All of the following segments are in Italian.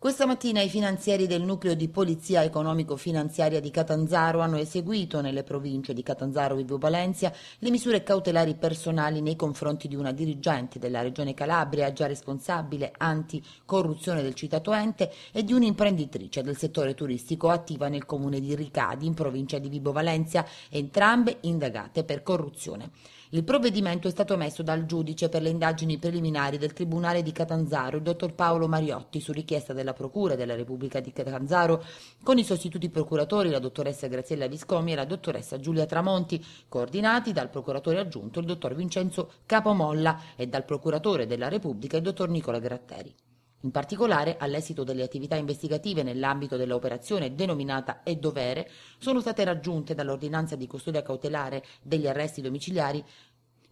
Questa mattina i finanzieri del nucleo di polizia economico-finanziaria di Catanzaro hanno eseguito nelle province di Catanzaro e Valencia le misure cautelari personali nei confronti di una dirigente della regione Calabria già responsabile anticorruzione del citato ente e di un'imprenditrice del settore turistico attiva nel comune di Ricadi in provincia di Vibo Valencia, entrambe indagate per corruzione. Il provvedimento è stato emesso dal giudice per le indagini preliminari del Tribunale di Catanzaro, il dottor Paolo Mariotti, su richiesta della della Procura della Repubblica di Catanzaro, con i sostituti procuratori la dottoressa Graziella Viscomi e la dottoressa Giulia Tramonti, coordinati dal procuratore aggiunto il dottor Vincenzo Capomolla e dal procuratore della Repubblica il dottor Nicola Gratteri. In particolare, all'esito delle attività investigative nell'ambito dell'operazione denominata E dovere, sono state raggiunte dall'ordinanza di custodia cautelare degli arresti domiciliari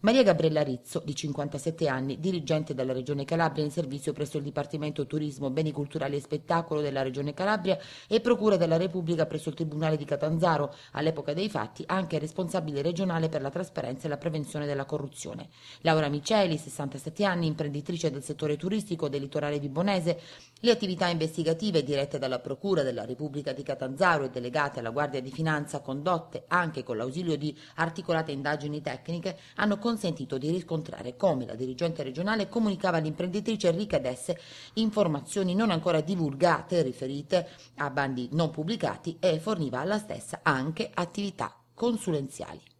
Maria Gabriella Rizzo, di 57 anni, dirigente della Regione Calabria in servizio presso il Dipartimento Turismo, Beni Culturali e Spettacolo della Regione Calabria e Procura della Repubblica presso il Tribunale di Catanzaro, all'epoca dei fatti anche responsabile regionale per la trasparenza e la prevenzione della corruzione. Laura Miceli, 67 anni, imprenditrice del settore turistico del litorale di Bonese, le attività investigative dirette dalla Procura della Repubblica di Catanzaro e delegate alla Guardia di Finanza condotte anche con l'ausilio di articolate indagini tecniche hanno consentito consentito di riscontrare come la dirigente regionale comunicava all'imprenditrice Enrica Desse informazioni non ancora divulgate riferite a bandi non pubblicati e forniva alla stessa anche attività consulenziali.